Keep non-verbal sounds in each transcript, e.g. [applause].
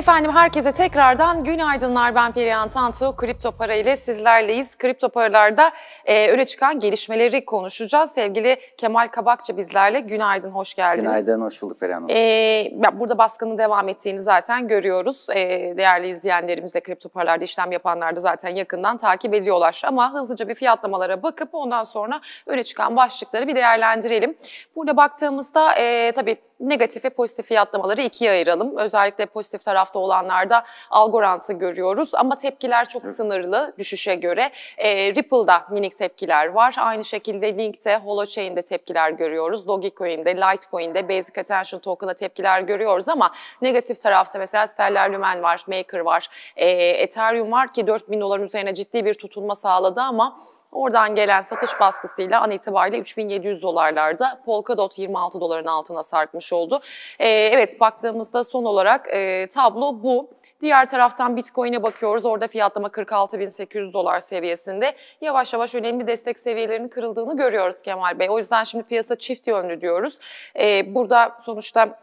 Efendim herkese tekrardan günaydınlar. Ben Perihan Tantu. Kripto para ile sizlerleyiz. Kripto paralarda e, öne çıkan gelişmeleri konuşacağız. Sevgili Kemal Kabakçı bizlerle. Günaydın, hoş geldiniz. Günaydın, hoş bulduk Perihan Hanım. E, burada baskının devam ettiğini zaten görüyoruz. E, değerli izleyenlerimiz de kripto paralarda işlem yapanlar da zaten yakından takip ediyorlar. Ama hızlıca bir fiyatlamalara bakıp ondan sonra öne çıkan başlıkları bir değerlendirelim. Burada baktığımızda e, tabii negatif ve pozitif fiyatlamaları ikiye ayıralım. Özellikle pozitif tarafta olanlarda algorandı görüyoruz ama tepkiler çok sınırlı düşüşe göre. E, Ripple'da minik tepkiler var. Aynı şekilde Link'te, Holochain'de tepkiler görüyoruz. Dogecoin'de, Litecoin'de, Basic Attention Token'a tepkiler görüyoruz ama negatif tarafta mesela Stellar Lumen var, Maker var, e, Ethereum var ki 4000 doların üzerine ciddi bir tutulma sağladı ama Oradan gelen satış baskısıyla an itibariyle 3700 dolarlarda Polkadot 26 doların altına sarkmış oldu. Ee, evet baktığımızda son olarak e, tablo bu. Diğer taraftan Bitcoin'e bakıyoruz. Orada fiyatlama 46.800 dolar seviyesinde. Yavaş yavaş önemli destek seviyelerinin kırıldığını görüyoruz Kemal Bey. O yüzden şimdi piyasa çift yönlü diyoruz. Ee, burada sonuçta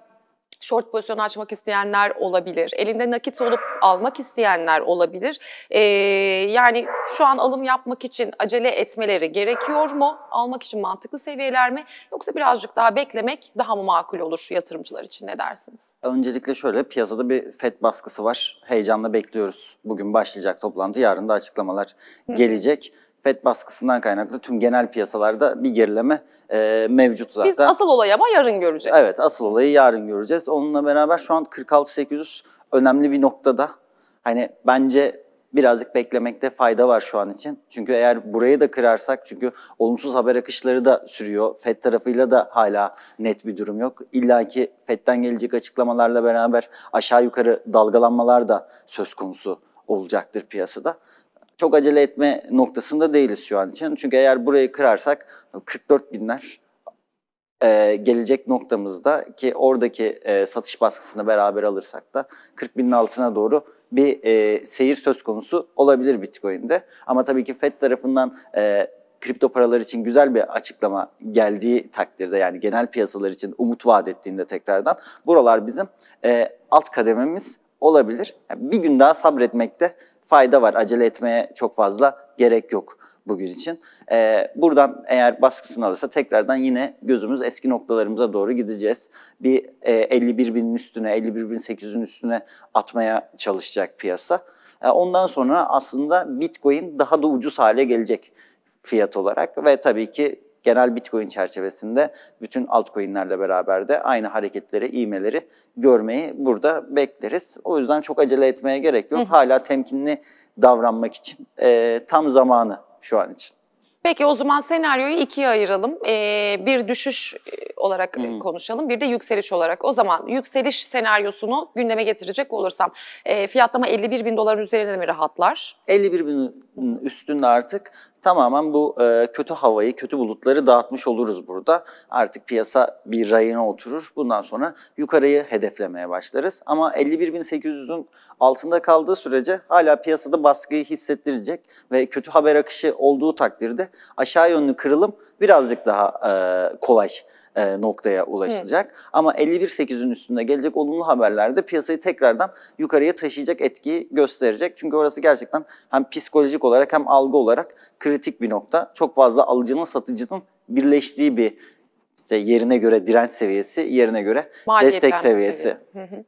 short pozisyon açmak isteyenler olabilir. Elinde nakit olup almak isteyenler olabilir. Ee, yani şu an alım yapmak için acele etmeleri gerekiyor mu? Almak için mantıklı seviyeler mi? Yoksa birazcık daha beklemek daha mı makul olur yatırımcılar için ne dersiniz? Öncelikle şöyle piyasada bir FED baskısı var. Heyecanla bekliyoruz. Bugün başlayacak toplantı, yarın da açıklamalar gelecek. Hı. FED baskısından kaynaklı tüm genel piyasalarda bir gerileme e, mevcut zaten. Biz asıl olayı ama yarın göreceğiz. Evet asıl olayı yarın göreceğiz. Onunla beraber şu an 46.800 önemli bir noktada. Hani bence birazcık beklemekte fayda var şu an için. Çünkü eğer burayı da kırarsak çünkü olumsuz haber akışları da sürüyor. FED tarafıyla da hala net bir durum yok. İlla ki FED'den gelecek açıklamalarla beraber aşağı yukarı dalgalanmalar da söz konusu olacaktır piyasada çok acele etme noktasında değiliz şu an için. Çünkü eğer burayı kırarsak 44 binler e, gelecek noktamızda ki oradaki e, satış baskısını beraber alırsak da 40 binin altına doğru bir e, seyir söz konusu olabilir Bitcoin'de. Ama tabii ki FED tarafından e, kripto paralar için güzel bir açıklama geldiği takdirde yani genel piyasalar için umut vaat ettiğinde tekrardan buralar bizim e, alt kadememiz olabilir. Yani bir gün daha sabretmekte fayda var. Acele etmeye çok fazla gerek yok bugün için. Ee, buradan eğer baskısını alırsa tekrardan yine gözümüz eski noktalarımıza doğru gideceğiz. Bir e, 51 binin üstüne, 51 bin 800'ün üstüne atmaya çalışacak piyasa. E, ondan sonra aslında Bitcoin daha da ucuz hale gelecek fiyat olarak ve tabii ki genel Bitcoin çerçevesinde bütün altcoin'lerle beraber de aynı hareketleri, iğmeleri görmeyi burada bekleriz. O yüzden çok acele etmeye gerek yok. Hala temkinli davranmak için e, tam zamanı şu an için. Peki o zaman senaryoyu ikiye ayıralım. Ee, bir düşüş e, olarak e, hmm. konuşalım, bir de yükseliş olarak. O zaman yükseliş senaryosunu gündeme getirecek olursam, e, fiyatlama 51 bin doların üzerinde mi rahatlar? 51 bin üstünde artık tamamen bu e, kötü havayı, kötü bulutları dağıtmış oluruz burada. Artık piyasa bir rayına oturur. Bundan sonra yukarıyı hedeflemeye başlarız. Ama 51.800'ün altında kaldığı sürece hala piyasada baskıyı hissettirecek ve kötü haber akışı olduğu takdirde aşağı yönlü kırılım birazcık daha e, kolay e, noktaya ulaşılacak. Hı. Ama 51.8'in üstünde gelecek olumlu haberlerde piyasayı tekrardan yukarıya taşıyacak etki gösterecek. Çünkü orası gerçekten hem psikolojik olarak hem algı olarak kritik bir nokta. Çok fazla alıcının satıcının birleştiği bir işte yerine göre direnç seviyesi, yerine göre Maliyet destek seviyesi. seviyesi. Hı hı.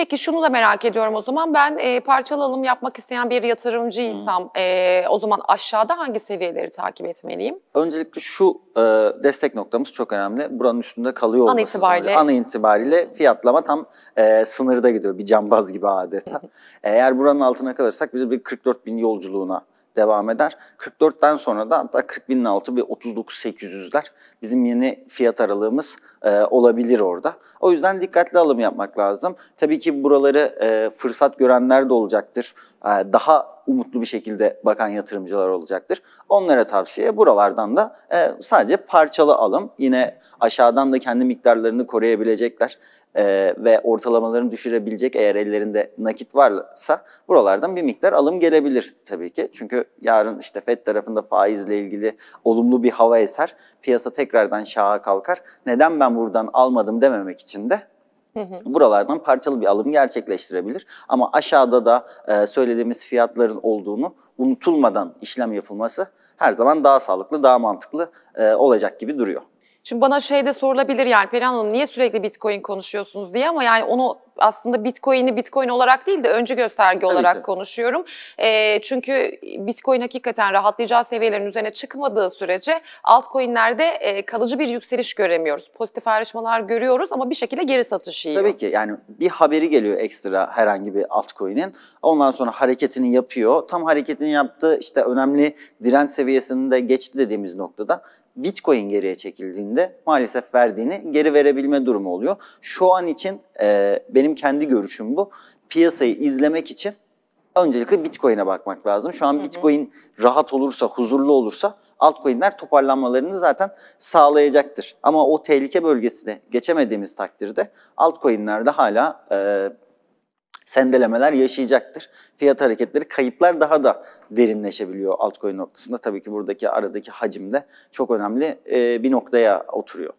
Peki şunu da merak ediyorum o zaman ben e, parçalı alım yapmak isteyen bir yatırımcıysam e, o zaman aşağıda hangi seviyeleri takip etmeliyim? Öncelikle şu e, destek noktamız çok önemli. Buranın üstünde kalıyor olması. An itibariyle. An itibariyle fiyatlama tam e, sınırda gidiyor bir cambaz gibi adeta. Eğer buranın altına kalırsak bizi bir 44 bin yolculuğuna devam eder. 44'ten sonra da hatta 40.000'in altı bir 39.800'ler bizim yeni fiyat aralığımız e, olabilir orada. O yüzden dikkatli alım yapmak lazım. Tabii ki buraları e, fırsat görenler de olacaktır. E, daha umutlu bir şekilde bakan yatırımcılar olacaktır. Onlara tavsiye buralardan da e, sadece parçalı alım. Yine aşağıdan da kendi miktarlarını koruyabilecekler e, ve ortalamalarını düşürebilecek eğer ellerinde nakit varsa buralardan bir miktar alım gelebilir tabii ki. Çünkü yarın işte FED tarafında faizle ilgili olumlu bir hava eser. Piyasa tekrardan şaha kalkar. Neden ben buradan almadım dememek için de Buralardan parçalı bir alım gerçekleştirebilir. Ama aşağıda da e, söylediğimiz fiyatların olduğunu unutulmadan işlem yapılması her zaman daha sağlıklı, daha mantıklı e, olacak gibi duruyor. Şimdi bana şey de sorulabilir yani Perihan Hanım niye sürekli Bitcoin konuşuyorsunuz diye ama yani onu aslında Bitcoin'i Bitcoin olarak değil de önce gösterge Tabii olarak ki. konuşuyorum. E, çünkü Bitcoin hakikaten rahatlayacağı seviyelerin üzerine çıkmadığı sürece altcoin'lerde e, kalıcı bir yükseliş göremiyoruz. Pozitif ayrışmalar görüyoruz ama bir şekilde geri satış yiyor. Tabii ki yani bir haberi geliyor ekstra herhangi bir altcoin'in. Ondan sonra hareketini yapıyor. Tam hareketini yaptığı işte önemli direnç seviyesini de geçti dediğimiz noktada Bitcoin geriye çekildiğinde maalesef verdiğini geri verebilme durumu oluyor. Şu an için e, benim kendi görüşüm bu. Piyasayı izlemek için öncelikle Bitcoin'e bakmak lazım. Şu an Bitcoin rahat olursa, huzurlu olursa altcoin'ler toparlanmalarını zaten sağlayacaktır. Ama o tehlike bölgesine geçemediğimiz takdirde altcoin'lerde hala e, sendelemeler yaşayacaktır. Fiyat hareketleri, kayıplar daha da derinleşebiliyor altcoin noktasında. Tabii ki buradaki aradaki hacim de çok önemli bir noktaya oturuyor.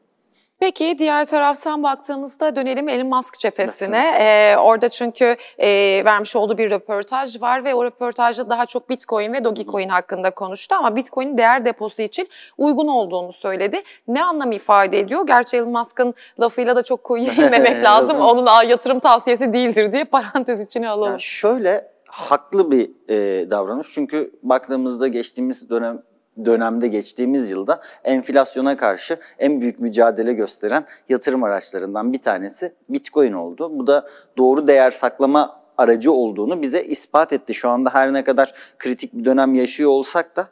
Peki diğer taraftan baktığımızda dönelim Elon Musk cephesine. Ee, orada çünkü e, vermiş olduğu bir röportaj var ve o röportajda daha çok Bitcoin ve Dogecoin Hı. hakkında konuştu ama Bitcoin'in değer deposu için uygun olduğunu söyledi. Ne anlam ifade ediyor? Gerçi Elon Musk'ın lafıyla da çok koyu [laughs] inmemek lazım. Onun yatırım tavsiyesi değildir diye parantez içine alalım. Yani şöyle haklı bir e, davranış çünkü baktığımızda geçtiğimiz dönem dönemde geçtiğimiz yılda enflasyona karşı en büyük mücadele gösteren yatırım araçlarından bir tanesi Bitcoin oldu. Bu da doğru değer saklama aracı olduğunu bize ispat etti. Şu anda her ne kadar kritik bir dönem yaşıyor olsak da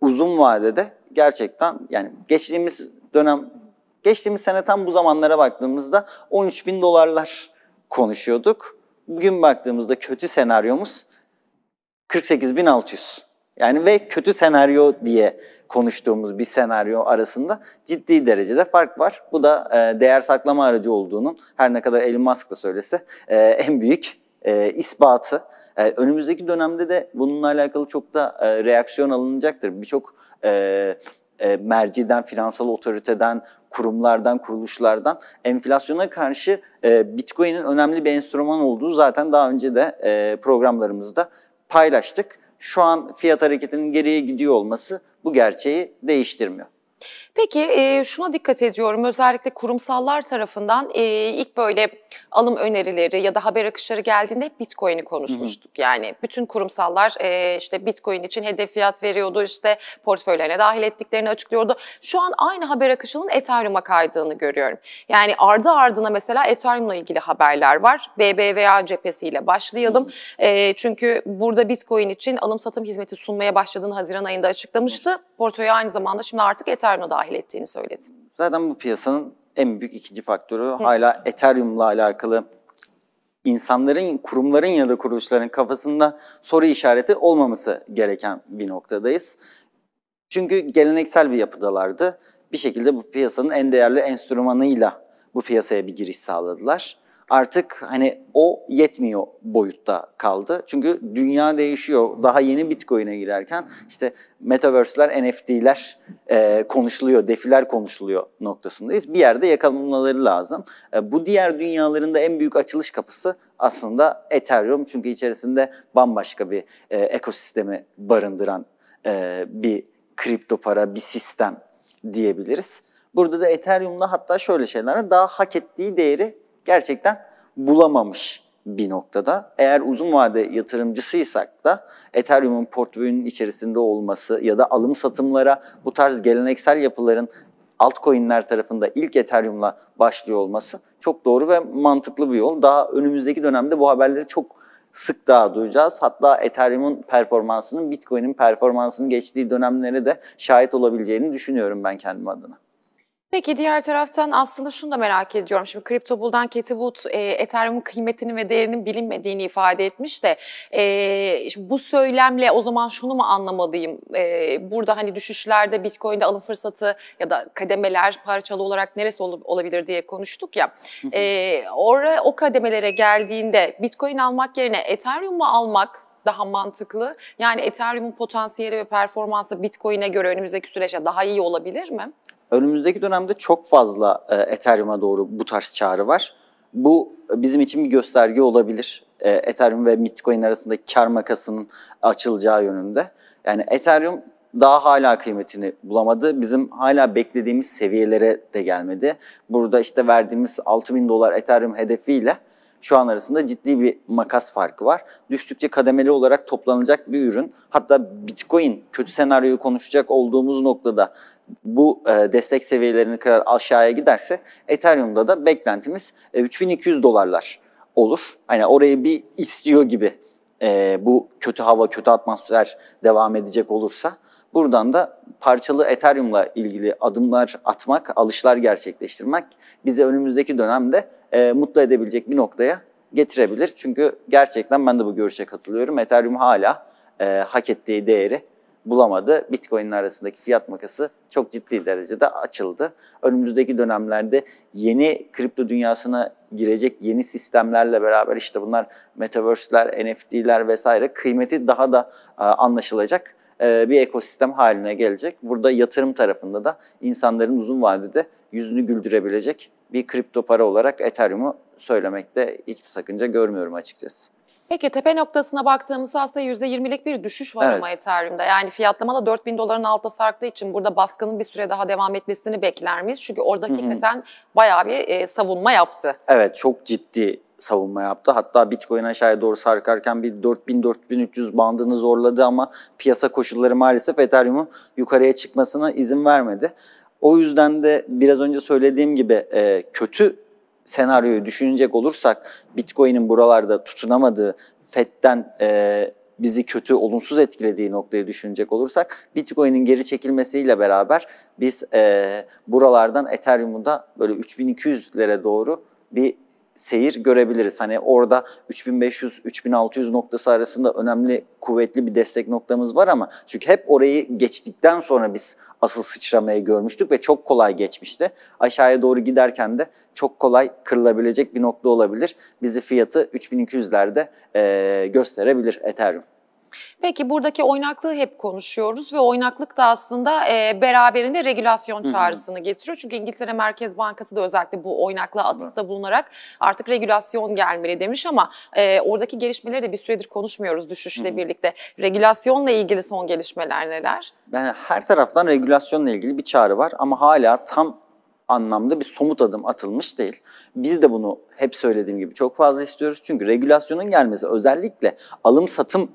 uzun vadede gerçekten yani geçtiğimiz dönem geçtiğimiz sene tam bu zamanlara baktığımızda 13 bin dolarlar konuşuyorduk. Bugün baktığımızda kötü senaryomuz 48.600. Yani ve kötü senaryo diye konuştuğumuz bir senaryo arasında ciddi derecede fark var. Bu da e, değer saklama aracı olduğunun her ne kadar Elon Musk da söylese e, [laughs] en büyük e, ispatı. E, önümüzdeki dönemde de bununla alakalı çok da e, reaksiyon alınacaktır. Birçok e, e, merciden, finansal otoriteden, kurumlardan, kuruluşlardan enflasyona karşı e, Bitcoin'in önemli bir enstrüman olduğu zaten daha önce de e, programlarımızda paylaştık şu an fiyat hareketinin geriye gidiyor olması bu gerçeği değiştirmiyor. Peki e, şuna dikkat ediyorum özellikle kurumsallar tarafından e, ilk böyle alım önerileri ya da haber akışları geldiğinde Bitcoin'i konuşmuştuk. Hı hı. Yani bütün kurumsallar e, işte Bitcoin için hedef fiyat veriyordu işte portföylerine dahil ettiklerini açıklıyordu. Şu an aynı haber akışının Ethereum'a kaydığını görüyorum. Yani ardı ardına mesela Ethereum'la ilgili haberler var. BBVA cephesiyle başlayalım. Hı hı. E, çünkü burada Bitcoin için alım satım hizmeti sunmaya başladığını Haziran ayında açıklamıştı. Portföyü aynı zamanda şimdi artık Ethereum'a dahil dahil ettiğini söyledi. Zaten bu piyasanın en büyük ikinci faktörü Hı. hala Ethereum'la alakalı insanların, kurumların ya da kuruluşların kafasında soru işareti olmaması gereken bir noktadayız. Çünkü geleneksel bir yapıdalardı. Bir şekilde bu piyasanın en değerli enstrümanıyla bu piyasaya bir giriş sağladılar artık hani o yetmiyor boyutta kaldı. Çünkü dünya değişiyor. Daha yeni Bitcoin'e girerken işte metaverse'ler, NFT'ler e, konuşuluyor, defiler konuşuluyor noktasındayız. Bir yerde yakalanmaları lazım. E, bu diğer dünyaların da en büyük açılış kapısı aslında Ethereum. Çünkü içerisinde bambaşka bir e, ekosistemi barındıran e, bir kripto para, bir sistem diyebiliriz. Burada da Ethereum'da hatta şöyle şeyler daha hak ettiği değeri gerçekten bulamamış bir noktada. Eğer uzun vade yatırımcısıysak da Ethereum'un portföyünün içerisinde olması ya da alım satımlara bu tarz geleneksel yapıların altcoin'ler tarafında ilk Ethereum'la başlıyor olması çok doğru ve mantıklı bir yol. Daha önümüzdeki dönemde bu haberleri çok sık daha duyacağız. Hatta Ethereum'un performansının Bitcoin'in performansını geçtiği dönemlere de şahit olabileceğini düşünüyorum ben kendim adına. Peki diğer taraftan aslında şunu da merak ediyorum. Şimdi kripto buldan Katie Wood e, Ethereum'un kıymetinin ve değerinin bilinmediğini ifade etmiş de e, şimdi bu söylemle o zaman şunu mu anlamalıyım? E, burada hani düşüşlerde Bitcoin'de alım fırsatı ya da kademeler parçalı olarak neresi ol, olabilir diye konuştuk ya. E, oraya o kademelere geldiğinde Bitcoin almak yerine Ethereum mu almak daha mantıklı? Yani Ethereum'un potansiyeli ve performansı Bitcoin'e göre önümüzdeki süreçte daha iyi olabilir mi? Önümüzdeki dönemde çok fazla e, Ethereum'a doğru bu tarz çağrı var. Bu e, bizim için bir gösterge olabilir. E, Ethereum ve Bitcoin arasındaki kar makasının açılacağı yönünde. Yani Ethereum daha hala kıymetini bulamadı. Bizim hala beklediğimiz seviyelere de gelmedi. Burada işte verdiğimiz 6000 dolar Ethereum hedefiyle şu an arasında ciddi bir makas farkı var. Düştükçe kademeli olarak toplanacak bir ürün. Hatta Bitcoin kötü senaryoyu konuşacak olduğumuz noktada bu e, destek seviyelerini kırar aşağıya giderse Ethereum'da da beklentimiz e, 3200 dolarlar olur. Hani orayı bir istiyor gibi e, bu kötü hava, kötü atmosfer devam edecek olursa buradan da parçalı Ethereum'la ilgili adımlar atmak, alışlar gerçekleştirmek bize önümüzdeki dönemde e, mutlu edebilecek bir noktaya getirebilir. Çünkü gerçekten ben de bu görüşe katılıyorum. Ethereum hala e, hak ettiği değeri bulamadı. Bitcoin'in arasındaki fiyat makası çok ciddi derecede açıldı. Önümüzdeki dönemlerde yeni kripto dünyasına girecek yeni sistemlerle beraber işte bunlar metaverse'ler, NFT'ler vesaire kıymeti daha da e, anlaşılacak e, bir ekosistem haline gelecek. Burada yatırım tarafında da insanların uzun vadede yüzünü güldürebilecek bir kripto para olarak Ethereum'u söylemekte hiçbir sakınca görmüyorum açıkçası. Peki tepe noktasına baktığımızda aslında %20'lik bir düşüş var evet. ama Ethereum'da. Yani fiyatlama da 4000 doların altta sarktığı için burada baskının bir süre daha devam etmesini bekler miyiz? Çünkü orada Hı-hı. hakikaten bayağı bir e, savunma yaptı. Evet çok ciddi savunma yaptı. Hatta Bitcoin aşağıya doğru sarkarken bir 4000-4300 bandını zorladı ama piyasa koşulları maalesef Ethereum'u yukarıya çıkmasına izin vermedi. O yüzden de biraz önce söylediğim gibi e, kötü senaryoyu düşünecek olursak Bitcoin'in buralarda tutunamadığı, FED'den e, bizi kötü, olumsuz etkilediği noktayı düşünecek olursak Bitcoin'in geri çekilmesiyle beraber biz e, buralardan da böyle 3200'lere doğru bir seyir görebiliriz. Hani orada 3500-3600 noktası arasında önemli kuvvetli bir destek noktamız var ama çünkü hep orayı geçtikten sonra biz asıl sıçramayı görmüştük ve çok kolay geçmişti. Aşağıya doğru giderken de çok kolay kırılabilecek bir nokta olabilir. Bizi fiyatı 3200'lerde e, gösterebilir Ethereum. Peki buradaki oynaklığı hep konuşuyoruz ve oynaklık da aslında e, beraberinde regülasyon çağrısını Hı-hı. getiriyor. Çünkü İngiltere Merkez Bankası da özellikle bu oynaklığa atıfta bulunarak artık regülasyon gelmeli demiş ama e, oradaki gelişmeleri de bir süredir konuşmuyoruz düşüşle Hı-hı. birlikte. Regülasyonla ilgili son gelişmeler neler? Yani her taraftan regülasyonla ilgili bir çağrı var ama hala tam anlamda bir somut adım atılmış değil. Biz de bunu hep söylediğim gibi çok fazla istiyoruz. Çünkü regülasyonun gelmesi özellikle alım satım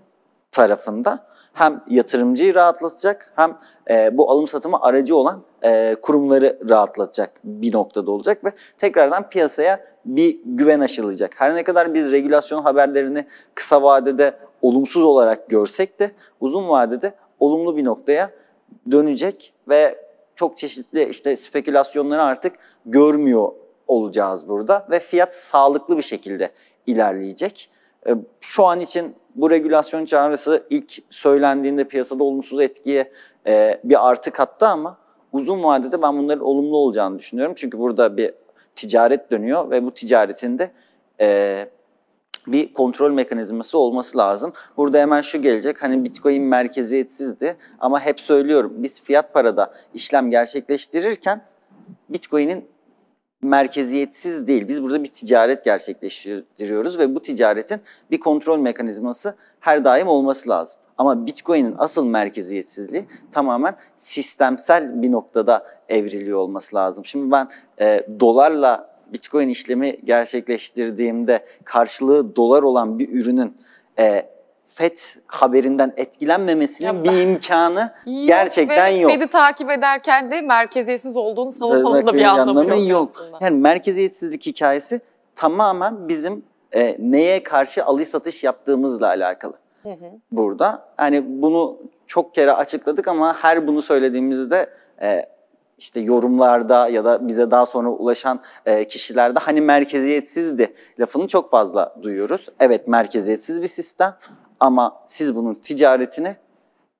tarafında hem yatırımcıyı rahatlatacak hem e, bu alım satımı aracı olan e, kurumları rahatlatacak bir noktada olacak ve tekrardan piyasaya bir güven aşılayacak. Her ne kadar biz regülasyon haberlerini kısa vadede olumsuz olarak görsek de uzun vadede olumlu bir noktaya dönecek ve çok çeşitli işte spekülasyonları artık görmüyor olacağız burada ve fiyat sağlıklı bir şekilde ilerleyecek. E, şu an için bu regülasyon çağrısı ilk söylendiğinde piyasada olumsuz etkiye e, bir artı kattı ama uzun vadede ben bunların olumlu olacağını düşünüyorum. Çünkü burada bir ticaret dönüyor ve bu ticaretin de e, bir kontrol mekanizması olması lazım. Burada hemen şu gelecek hani Bitcoin merkeziyetsizdi ama hep söylüyorum biz fiyat parada işlem gerçekleştirirken Bitcoin'in merkeziyetsiz değil. Biz burada bir ticaret gerçekleştiriyoruz ve bu ticaretin bir kontrol mekanizması her daim olması lazım. Ama Bitcoin'in asıl merkeziyetsizliği tamamen sistemsel bir noktada evriliyor olması lazım. Şimdi ben e, dolarla Bitcoin işlemi gerçekleştirdiğimde karşılığı dolar olan bir ürünün e, FED haberinden etkilenmemesinin ya, bir imkanı [laughs] yok gerçekten ve yok. FED'i takip ederken de merkeziyetsiz olduğunu savunmanın da bir anlamı, anlamı yok. yok. Yani merkeziyetsizlik hikayesi tamamen bizim e, neye karşı alış satış yaptığımızla alakalı. Hı hı. Burada Yani bunu çok kere açıkladık ama her bunu söylediğimizde e, işte yorumlarda ya da bize daha sonra ulaşan e, kişilerde hani merkeziyetsizdi lafını çok fazla duyuyoruz. Evet merkeziyetsiz bir sistem ama siz bunun ticaretini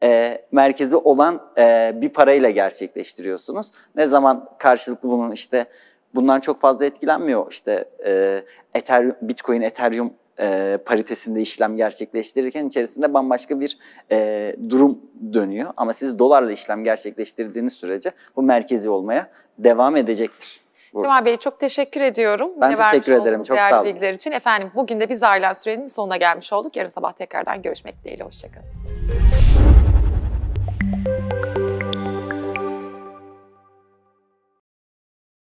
e, merkezi olan e, bir parayla gerçekleştiriyorsunuz. Ne zaman karşılıklı bunun işte bundan çok fazla etkilenmiyor. işte e, Ethereum, Bitcoin, Ethereum e, paritesinde işlem gerçekleştirirken içerisinde bambaşka bir e, durum dönüyor. Ama siz dolarla işlem gerçekleştirdiğiniz sürece bu merkezi olmaya devam edecektir. Kemal Bey çok teşekkür ediyorum. Ben Yine teşekkür ederim. Çok sağ olun. bilgiler için. Efendim bugün de biz Ayla Süren'in sonuna gelmiş olduk. Yarın sabah tekrardan görüşmek dileğiyle. Hoşçakalın.